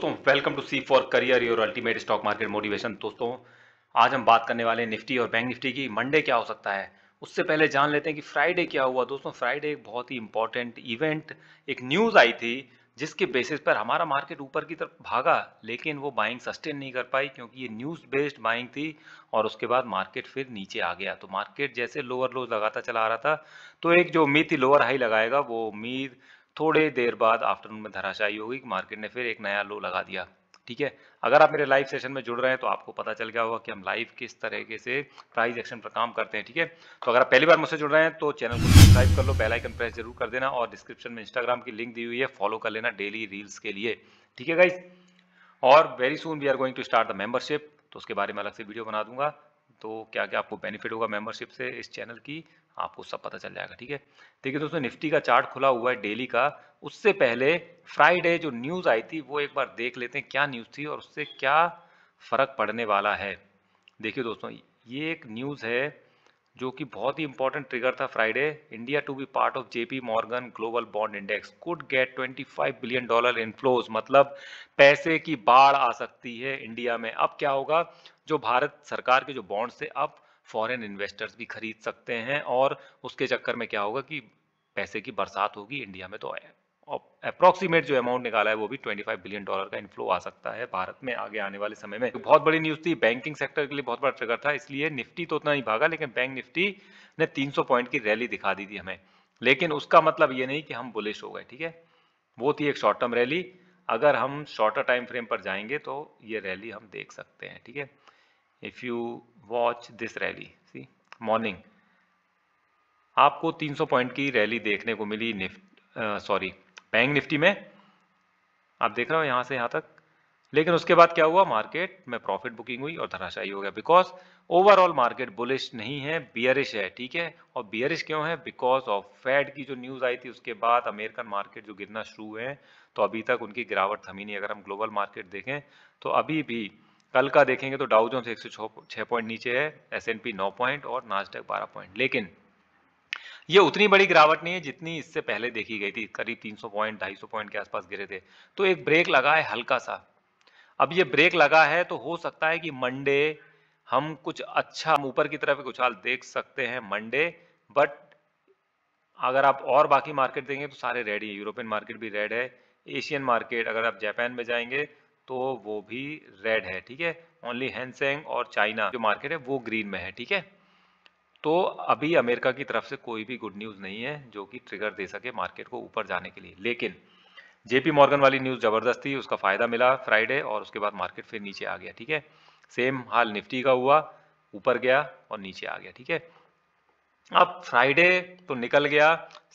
दोस्तों welcome to C for career your ultimate stock market motivation दोस्तों आज हम बात करने वाले निफ्टी और बैंक निफ्टी की मंडे क्या हो सकता है उससे पहले जान लेते हैं कि फ्राइडे क्या हुआ दोस्तों फ्राइडे एक बहुत ही इंपॉर्टेंट इवेंट एक न्यूज आई थी जिसके बेसिस पर हमारा मार्केट ऊपर की तरफ भागा लेकिन वो बाइंग सस्टेन नहीं कर पाई क्योंकि ये न्यूज़ बेस्ड बाइंग थी और उसके बाद मार्केट फिर नीचे आ गया तो मार्केट जैसे लोअर लोज लगाता चला आ रहा था तो एक जो उम्मीद थी लोअर हाई लगाएगा वो उम्मीद थोड़े देर बाद आफ्टरनून में धराशायी होगी कि मार्केट ने फिर एक नया लो लगा दिया ठीक है अगर आप मेरे लाइव सेशन में जुड़ रहे हैं तो आपको पता चल गया होगा कि हम लाइव किस तरीके से प्राइस एक्शन पर काम करते हैं ठीक है तो अगर आप पहली बार मुझसे जुड़ रहे हैं तो चैनल को सब्सक्राइब कर लो बेल आइकन प्रेस जरूर कर देना और डिस्क्रिप्शन में इंस्टाग्राम की लिंक दी हुई है फॉलो कर लेना डेली रील्स के लिए ठीक है गाइज और very soon we are going to start the membership तो उसके बारे में अलग से वीडियो बना दूंगा तो क्या क्या आपको बेनिफिट होगा मेंबरशिप से इस चैनल की आपको सब पता चल जाएगा ठीक है देखिए दोस्तों निफ्टी का चार्ट खुला हुआ है डेली का उससे पहले फ्राइडे जो न्यूज़ आई थी वो एक बार देख लेते हैं क्या न्यूज़ थी और उससे क्या फ़र्क पड़ने वाला है देखिए दोस्तों ये एक न्यूज़ है जो कि बहुत ही इंपॉर्टेंट ट्रिगर था Friday India to be part of JP Morgan global bond index could get 25 billion dollar inflows मतलब पैसे की बाढ़ आ सकती है इंडिया में अब क्या होगा जो भारत सरकार के जो बॉन्ड्स थे अब फॉरेन इन्वेस्टर्स भी खरीद सकते हैं और उसके चक्कर में क्या होगा कि पैसे की बरसात होगी इंडिया में तो अप्रोक्सीमेट जो अमाउंट निकाला है वो भी 25 बिलियन डॉलर का इन्फ्लो आ सकता है भारत में आगे आने वाले समय में तो बहुत बड़ी न्यूज थी बैंकिंग सेक्टर के लिए बहुत बड़ा ट्रिगर था इसलिए निफ्टी तो उतना ही भागा लेकिन बैंक निफ्टी ने तीन पॉइंट की रैली दिखा दी थी हमें लेकिन उसका मतलब ये नहीं कि हम बुलिश हो गए ठीक है वो थी एक शॉर्ट टर्म रैली अगर हम शॉर्टर टाइम फ्रेम पर जाएंगे तो ये रैली हम देख सकते हैं ठीक है if you watch this rally see morning आपको 300 पॉइंट की रैली देखने को मिली निफ्ट सॉरी बैंक निफ्टी में आप देख रहे हो यहां से यहां तक लेकिन उसके बाद क्या हुआ मार्केट में प्रॉफिट बुकिंग हुई और धराशायी हो गया बिकॉज ओवरऑल मार्केट बुलिश नहीं है बियरिश है ठीक है और बियरिश क्यों है बिकॉज ऑफ फेड की जो न्यूज आई थी उसके बाद अमेरिकन मार्केट जो गिरना शुरू हुए हैं तो अभी तक उनकी गिरावट थमी नहीं अगर हम ग्लोबल मार्केट देखें तो अभी भी कल का देखेंगे तो डाउ जोन्स एक सौ पॉइंट नीचे है एस एन पी नौ पॉइंट और नास्टेक बारह पॉइंट लेकिन ये उतनी बड़ी गिरावट नहीं है जितनी इससे पहले देखी गई थी करीब 300 पॉइंट 250 पॉइंट के आसपास गिरे थे तो एक ब्रेक लगा है हल्का सा अब ये ब्रेक लगा है तो हो सकता है कि मंडे हम कुछ अच्छा ऊपर की तरफ एक उछाल देख सकते हैं मंडे बट अगर आप और बाकी मार्केट देंगे तो सारे रेड ही यूरोपियन मार्केट भी रेड है एशियन मार्केट अगर आप जापान में जाएंगे तो वो भी रेड है ठीक है ओनली हैंसेंग और चाइना जो मार्केट है वो ग्रीन में है ठीक है तो अभी अमेरिका की तरफ से कोई भी गुड न्यूज़ नहीं है जो कि ट्रिगर दे सके मार्केट को ऊपर जाने के लिए लेकिन जेपी मॉर्गन वाली न्यूज़ ज़बरदस्त थी उसका फ़ायदा मिला फ्राइडे और उसके बाद मार्केट फिर नीचे आ गया ठीक है सेम हाल निफ्टी का हुआ ऊपर गया और नीचे आ गया ठीक है अब फ्राइडे तो निकल गया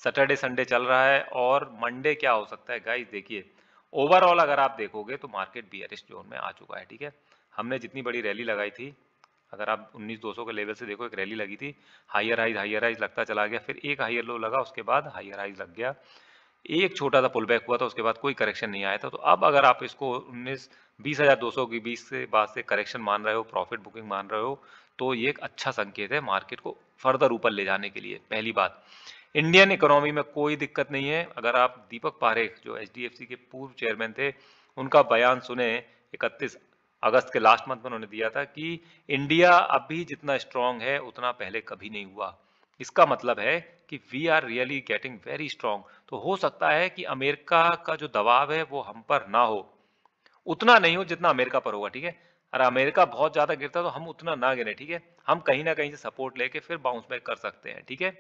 सैटरडे संडे चल रहा है और मंडे क्या हो सकता है गाइस देखिए ओवरऑल अगर आप देखोगे तो मार्केट बियरिश जोन में आ चुका है ठीक है हमने जितनी बड़ी रैली लगाई थी अगर आप 19200 के लेवल से देखो एक रैली लगी थी हाइयर हाइज हाइयर हाइज लगता चला गया फिर एक हाइयर लो लगा उसके बाद हाइयर हाइज लग गया एक छोटा सा पुल बैक हुआ था उसके बाद कोई करेक्शन नहीं आया था तो अब अगर आप इसको उन्नीस बीस हज़ार दो सौ की बीस से बाद से करेक्शन मान रहे हो प्रॉफिट बुकिंग मान रहे हो तो ये एक अच्छा संकेत है मार्केट को फर्दर ऊपर ले जाने के लिए पहली बात इंडियन इकोनॉमी में कोई दिक्कत नहीं है अगर आप दीपक पारेख जो एच के पूर्व चेयरमैन थे उनका बयान सुने इकतीस अगस्त के लास्ट मंथ में उन्होंने दिया था कि इंडिया अभी जितना स्ट्रांग है उतना पहले कभी नहीं हुआ इसका मतलब है कि we are really getting very strong तो हो सकता है कि अमेरिका का जो दबाव है वो हम पर ना हो उतना नहीं हो जितना अमेरिका पर होगा ठीक है अरे अमेरिका बहुत ज्यादा गिरता तो हम उतना ना गिरे ठीक है हम कहीं ना कहीं से सपोर्ट लेके फिर बाउंस बैक कर सकते हैं ठीक है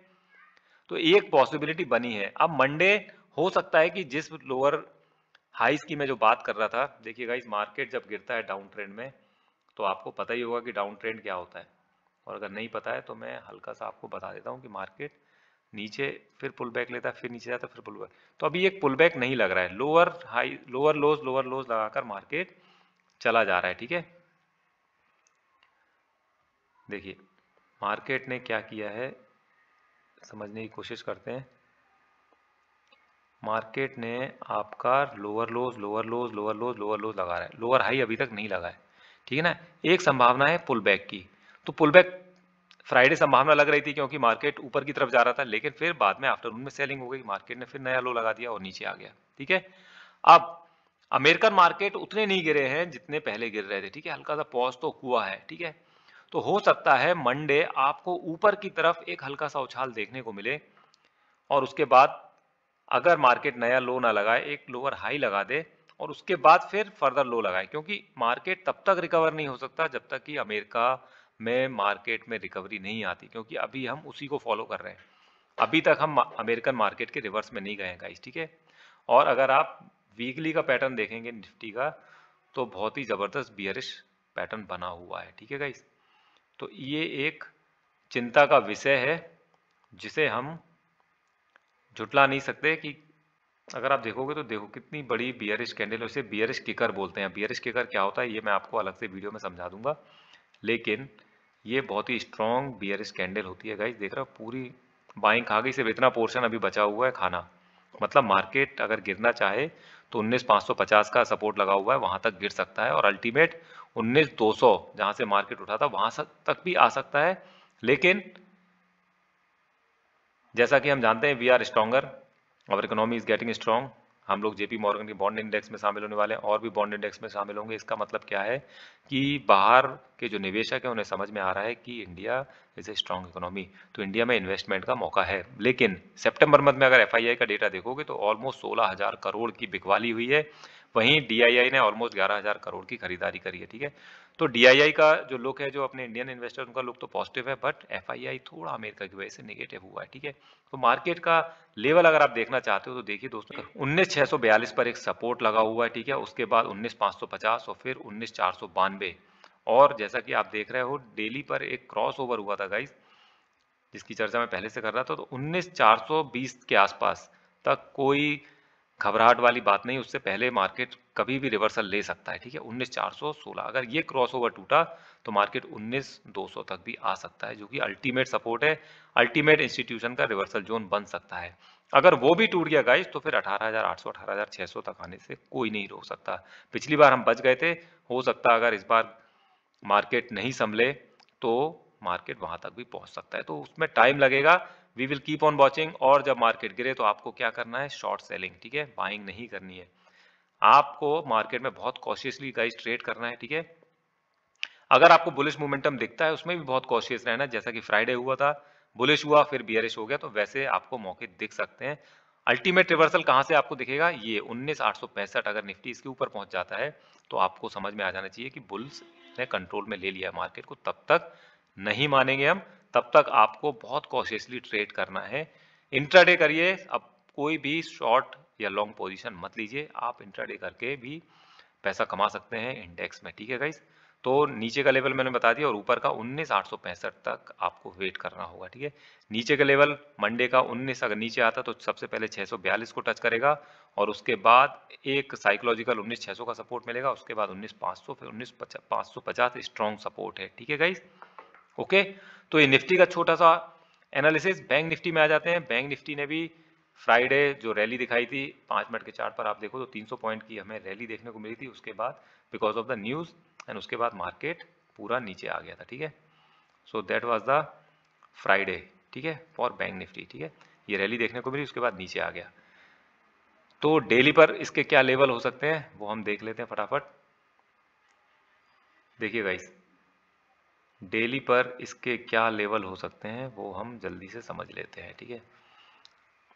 तो एक पॉसिबिलिटी बनी है अब मंडे हो सकता है कि जिस लोअर हाइस की मैं जो बात कर रहा था देखिए गाइस मार्केट जब गिरता है डाउन ट्रेंड में तो आपको पता ही होगा कि डाउन ट्रेंड क्या होता है और अगर नहीं पता है तो मैं हल्का सा आपको बता देता हूँ कि मार्केट नीचे फिर पुल बैक लेता है फिर नीचे जाता है फिर पुल बैक तो अभी एक पुल बैक नहीं लग रहा है lower high lower lows lower lows लगाकर मार्केट चला जा रहा है ठीक है देखिए मार्केट ने क्या किया है समझने की कोशिश करते हैं मार्केट ने आपका lower lows lower lows lower lows lower lows लगा रहा है लोअर हाई अभी तक नहीं लगा है ठीक है ना एक संभावना है पुल बैक की तो पुल बैक फ्राइडे संभावना लग रही थी क्योंकि मार्केट ऊपर की तरफ जा रहा था लेकिन फिर बाद में आफ्टरनून में सेलिंग हो गई मार्केट ने फिर नया लो लगा दिया और नीचे आ गया ठीक है अब अमेरिकन मार्केट उतने नहीं गिरे हैं जितने पहले गिर रहे थे ठीक है हल्का सा पॉज तो हुआ है ठीक है तो हो सकता है मंडे आपको ऊपर की तरफ एक हल्का सा उछाल देखने को मिले और उसके बाद अगर मार्केट नया लो ना लगाए एक लोअर हाई लगा दे और उसके बाद फिर फर्दर लो लगाए क्योंकि मार्केट तब तक रिकवर नहीं हो सकता जब तक कि अमेरिका में मार्केट में रिकवरी नहीं आती क्योंकि अभी हम उसी को फॉलो कर रहे हैं अभी तक हम अमेरिकन मार्केट के रिवर्स में नहीं गए गाइस ठीक है और अगर आप वीकली का पैटर्न देखेंगे निफ्टी का तो बहुत ही ज़बरदस्त बियरिश पैटर्न बना हुआ है ठीक है गाइस तो ये एक चिंता का विषय है जिसे हम झुटला नहीं सकते कि अगर आप देखोगे तो देखो कितनी बड़ी बियरिश कैंडल उसे बियरिश किकर बोलते हैं बियरिश किकर क्या होता है ये मैं आपको अलग से वीडियो में समझा दूंगा लेकिन ये बहुत ही स्ट्रॉन्ग बियरिश कैंडल होती है गाइज देख रहा पूरी बाइंग खा गई सिर्फ इतना पोर्शन अभी बचा हुआ है खाना मतलब मार्केट अगर गिरना चाहे तो उन्नीस का सपोर्ट लगा हुआ है वहां तक गिर सकता है और अल्टीमेट उन्नीस दो सौ जहां से मार्केट उठा था वहां तक भी आ सकता है लेकिन जैसा कि हम जानते हैं we are stronger our economy is getting strong हम लोग जेपी मॉर्गन के बॉन्ड इंडेक्स में शामिल होने वाले हैं और भी बॉन्ड इंडेक्स में शामिल होंगे इसका मतलब क्या है कि बाहर के जो निवेशक हैं उन्हें समझ में आ रहा है कि India is a strong economy तो इंडिया में इन्वेस्टमेंट का मौका है लेकिन सेप्टेम्बर मंथ में अगर एफ का डेटा देखोगे तो ऑलमोस्ट सोलह करोड़ की बिकवाली हुई है वहीं डी ने ऑलमोस्ट ग्यारह करोड़ की खरीदारी करी है ठीक है तो डी का जो लुक है जो अपने इंडियन इन्वेस्टर उनका लुक तो पॉजिटिव है बट एफ थोड़ा अमेरिका की वजह से निगेटिव हुआ है ठीक है तो मार्केट का लेवल अगर आप देखना चाहते हो तो देखिए दोस्तों उन्नीस पर एक सपोर्ट लगा हुआ है ठीक है उसके बाद उन्नीस और फिर उन्नीस और जैसा कि आप देख रहे हो डेली पर एक क्रॉस ओवर हुआ था गाइस जिसकी चर्चा मैं पहले से कर रहा था तो उन्नीस के आसपास तक कोई घबराहट वाली बात नहीं उससे पहले मार्केट कभी भी रिवर्सल ले सकता है ठीक है 19416 अगर ये क्रॉसओवर टूटा तो मार्केट 19200 तक भी आ सकता है जो कि अल्टीमेट सपोर्ट है अल्टीमेट इंस्टीट्यूशन का रिवर्सल जोन बन सकता है अगर वो भी टूट गया गाइस तो फिर 18800 18600 तक आने से कोई नहीं रोक सकता पिछली बार हम बच गए थे हो सकता अगर इस बार मार्केट नहीं संभले तो मार्केट वहां तक भी पहुंच सकता है तो उसमें टाइम लगेगा we will keep on watching और जब मार्केट गिरे तो आपको क्या करना है शॉर्ट सेलिंग ठीक है बाइंग नहीं करनी है आपको मार्केट में बहुत कॉशियसली गाइज ट्रेड करना है ठीक है अगर आपको बुलिश मोमेंटम दिखता है उसमें भी बहुत कॉशियस रहना जैसा कि फ्राइडे हुआ था बुलिश हुआ फिर बियरिश हो गया तो वैसे आपको मौके दिख सकते हैं अल्टीमेट रिवर्सल कहां से आपको दिखेगा ये उन्नीस अगर निफ्टी इसके ऊपर पहुंच जाता है तो आपको समझ में आ जाना चाहिए कि बुल्स ने कंट्रोल में ले लिया मार्केट को तब तक नहीं मानेंगे हम तब तक आपको बहुत कॉशियसली ट्रेड करना है इंट्राडे करिए अब कोई भी शॉर्ट या लॉन्ग पोजीशन मत लीजिए आप इंट्राडे करके भी पैसा कमा सकते हैं इंडेक्स में ठीक है गाइस तो नीचे का लेवल मैंने बता दिया और ऊपर का उन्नीस तक आपको वेट करना होगा ठीक है नीचे का लेवल मंडे का 19 अगर नीचे आता तो सबसे पहले 642 को टच करेगा और उसके बाद एक साइकोलॉजिकल 19600 का सपोर्ट मिलेगा उसके बाद 19500 फिर 19550 स्ट्रॉन्ग सपोर्ट है ठीक है गाइज़ ओके तो ये निफ्टी का छोटा सा एनालिसिस बैंक निफ्टी में आ जाते हैं बैंक निफ्टी ने भी फ्राइडे जो रैली दिखाई थी पांच मिनट के चार्ट पर आप देखो तो 300 पॉइंट की हमें रैली देखने को मिली थी उसके बाद because of the news and उसके बाद मार्केट पूरा नीचे आ गया था ठीक है so that was the Friday ठीक है फॉर बैंक निफ्टी ठीक है ये रैली देखने को मिली उसके बाद नीचे आ गया तो डेली पर इसके क्या लेवल हो सकते हैं वो हम देख लेते हैं फटाफट देखिए गाइस डेली पर इसके क्या लेवल हो सकते हैं वो हम जल्दी से समझ लेते हैं ठीक है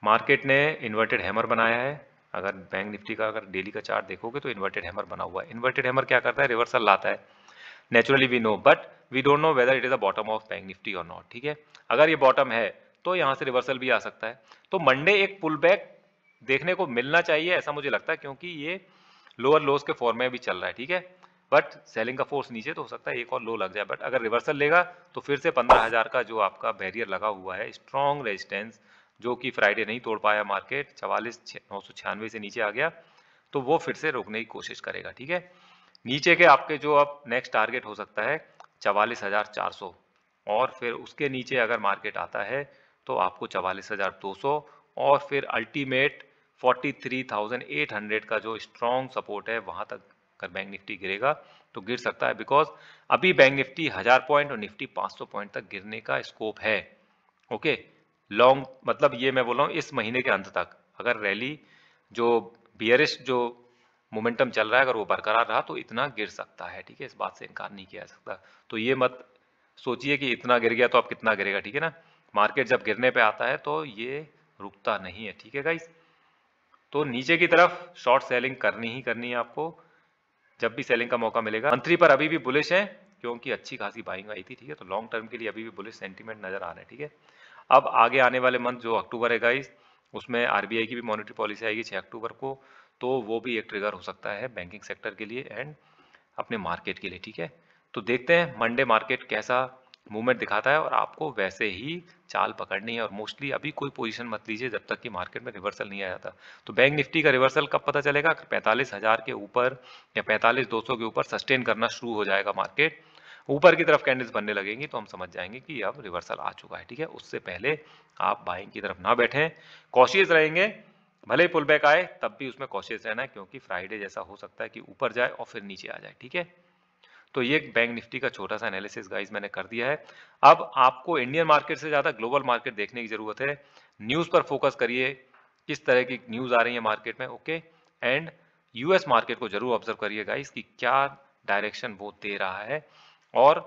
मार्केट ने इन्वर्टेड हैमर बनाया है अगर बैंक निफ्टी का अगर डेली का चार्ट देखोगे तो इन्वर्टेड हैमर बना हुआ है इन्वर्टेड हैमर क्या करता है रिवर्सल लाता है naturally we know but we don't know whether it is the bottom of bank Nifty और नॉट ठीक है अगर ये बॉटम है तो यहाँ से रिवर्सल भी आ सकता है तो मंडे एक पुल बैक देखने को मिलना चाहिए ऐसा मुझे लगता है क्योंकि ये लोअर लोस के फॉर्म में भी चल रहा है ठीक है बट सेलिंग का फोर्स नीचे तो हो सकता है एक और लो लग जाए बट अगर रिवर्सल लेगा तो फिर से पंद्रह हज़ार का जो आपका बैरियर लगा हुआ है स्ट्रॉन्ग रेजिस्टेंस जो कि फ्राइडे नहीं तोड़ पाया मार्केट चवालीस नौ सौ छियानवे से नीचे आ गया तो वो फिर से रोकने की कोशिश करेगा ठीक है नीचे के आपके जो अब नेक्स्ट टारगेट हो सकता है चवालीस हज़ार चार सौ और फिर उसके नीचे अगर मार्केट आता है तो आपको चवालीस हज़ार दो सौ और फिर ultimate forty three thousand eight hundred का जो स्ट्रॉन्ग सपोर्ट है वहाँ तक अगर बैंक निफ्टी गिरेगा तो गिर सकता है बिकॉज अभी बैंक निफ्टी हजार पॉइंट और निफ्टी 500 पॉइंट तक गिरने का स्कोप है ओके लॉन्ग मतलब ये मैं बोल रहा हूँ इस महीने के अंत तक अगर रैली जो बियरिश जो मोमेंटम चल रहा है अगर वो बरकरार रहा तो इतना गिर सकता है ठीक है इस बात से इनकार नहीं किया जा सकता तो ये मत सोचिए कि इतना गिर गया तो अब कितना गिरेगा ठीक है ना मार्केट जब गिरने पे आता है तो ये रुकता नहीं है ठीक है गाइस तो नीचे की तरफ शॉर्ट सेलिंग करनी ही करनी है आपको जब भी सेलिंग का मौका मिलेगा मंत्री पर अभी भी बुलिश है क्योंकि अच्छी खासी बाइंग आई थी ठीक है तो लॉन्ग टर्म के लिए अभी भी बुलिश सेंटीमेंट नजर आ रहा है ठीक है अब आगे आने वाले मंथ जो अक्टूबर है गाइस उसमें आरबीआई की भी मॉनिटरी पॉलिसी आएगी छः अक्टूबर को तो वो भी एक ट्रिगर हो सकता है बैंकिंग सेक्टर के लिए एंड अपने मार्केट के लिए ठीक है तो देखते हैं मंडे मार्केट कैसा मूवमेंट दिखाता है और आपको वैसे ही चाल पकड़नी है और मोस्टली अभी कोई पोजीशन मत लीजिए जब तक कि मार्केट में रिवर्सल नहीं आ जाता तो बैंक निफ्टी का रिवर्सल कब पता चलेगा अगर पैंतालीस हज़ार के ऊपर या पैंतालीस दो सौ के ऊपर सस्टेन करना शुरू हो जाएगा मार्केट ऊपर की तरफ कैंडल्स बनने लगेंगी तो हम समझ जाएंगे कि अब रिवर्सल आ चुका है ठीक है उससे पहले आप बाइंग की तरफ ना बैठें कॉशियस रहेंगे भले ही पुल आए तब भी उसमें कॉशियस रहना है क्योंकि फ्राइडे जैसा हो सकता है कि ऊपर जाए और फिर नीचे आ जाए ठीक है तो ये बैंक निफ्टी का छोटा सा एनालिसिस गाइज मैंने कर दिया है अब आपको इंडियन मार्केट से ज़्यादा ग्लोबल मार्केट देखने की ज़रूरत है न्यूज़ पर फोकस करिए किस तरह की न्यूज़ आ रही है मार्केट में ओके एंड यूएस मार्केट को जरूर ऑब्जर्व करिए गाइज की क्या डायरेक्शन वो दे रहा है और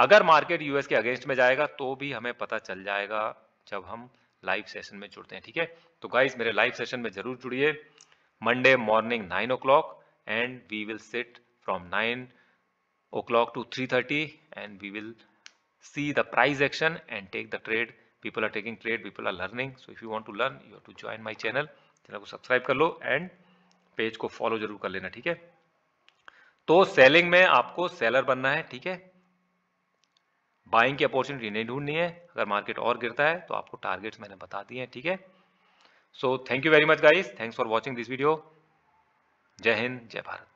अगर मार्केट यूएस के अगेंस्ट में जाएगा तो भी हमें पता चल जाएगा जब हम लाइव सेशन में जुड़ते हैं ठीक है तो गाइज मेरे लाइव सेशन में जरूर जुड़िए Monday morning nine o'clock and we will sit from nine o'clock to 3.30 and we will see the price action and take the trade. People are taking trade, people are learning. So if you want to learn, you have to join my channel. Channel को subscribe कर लो and page को follow जरूर कर लेना ठीक है तो सेलिंग में आपको सेलर बनना है ठीक है बाइंग की अपॉर्चुनिटी नहीं ढूंढनी है अगर मार्केट और गिरता है तो आपको टारगेट्स मैंने बता दिए हैं ठीक है so thank you very much guys thanks for watching this video जय हिंद जय भारत